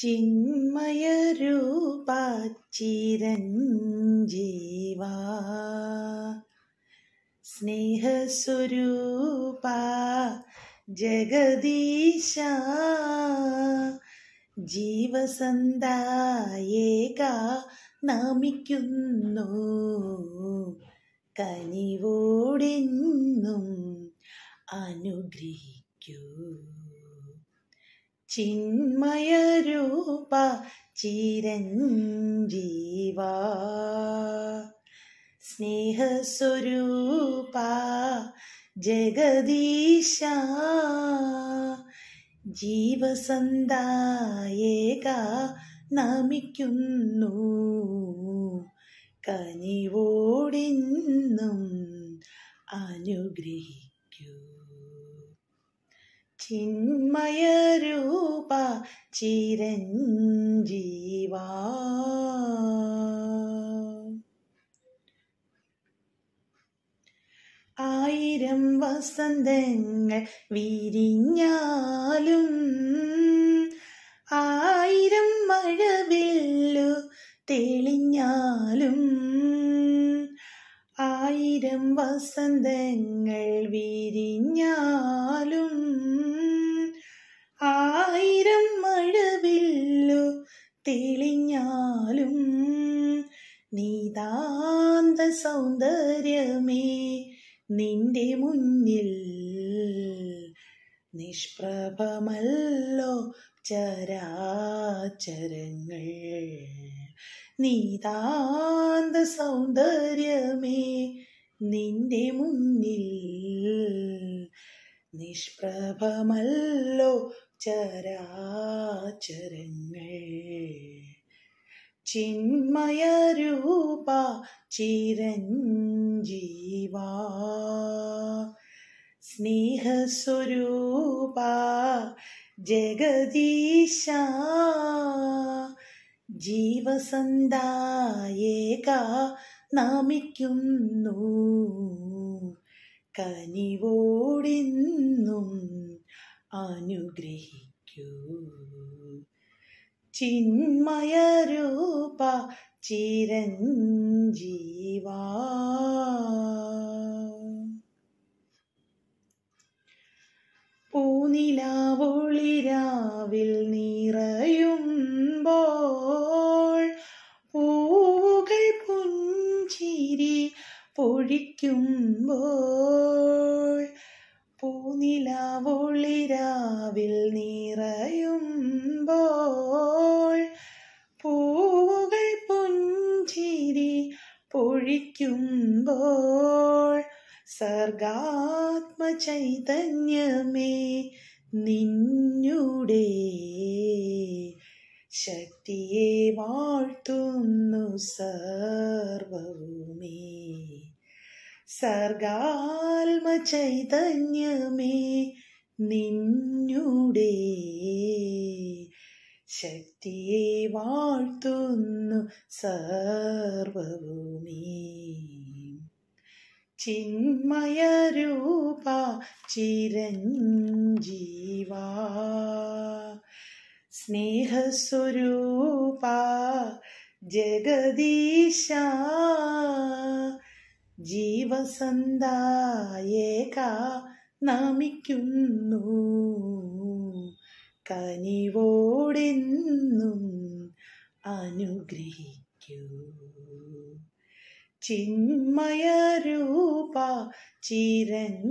ചിന്മയരൂപ ചിരഞ്ജീവ സ്നേഹസ്വരൂപ ജഗദീശ ജീവസന്തായേക നമിക്കുന്നു കനിവോടെന്നും അനുഗ്രഹിക്കൂ ചിന്മയരൂപ ചിരഞ്ജീവ സ്നേഹസ്വരൂപ ജഗദീശ ജീവസന്തായേക നമിക്കുന്നു കനിവോടിന്നും അനുഗ്രഹിക്കൂ ചിന്മയരൂപ ചിരഞ്ജീവ ആയിരം വസന്തങ്ങൾ വിരിഞ്ഞാലും ആയിരം മഴവില്ലു തെളിഞ്ഞാലും ആയിരം വസന്തങ്ങൾ വിരിഞ്ഞാലും നീതാന്ത സൗന്ദര്യമേ നിന്റെ മുന്നിൽ നിഷ്പ്രഭമല്ലോ ചരാചരങ്ങൾ നീതാന്ത സൗന്ദര്യമേ നിന്റെ മുന്നിൽ നിഷ്പ്രഭമല്ലോ ചരാചരങ്ങൾ ചിന്മയരൂപ ചിരഞ്ജീവ സ്നേഹസ്വരൂപ ജഗദീശ ജീവസന്ധായേക നമിക്കുന്നു കനിവോടിന്നും അനുഗ്രഹിക്കൂ ചിന്മയരൂപ ചിരഞ്ജീവ പൂനിലാവൊളിരാവിൽ നിറയുമ്പോൾ പൂവുകൾ പുഞ്ചിരി പൊഴിക്കുമ്പോൾ പൂനിലാവൊളിരാവിൽ നിറയുമ്പോൾ ഒഴിക്കുമ്പോൾ സർഗാത്മ ചൈതന്യമേ നിന്നുടെ ശക്തിയെ വാഴ്ത്തുന്നു സർവവുമേ സർഗാത്മ ചൈതന്യമേ നിന്നുടെ ശക്തിയെ വാഴ്ത്തുന്നു സർവ ചിന്മയരൂപ ചിരഞ്ജീവ സ്നേഹസ്വരൂപ ജഗദീശ ജീവസന്ധായേക നമിക്കുന്നു കനിവോടെന്നും അനുഗ്രഹിക്കൂ ചിന്മയരൂ रूपा चिरंजीवा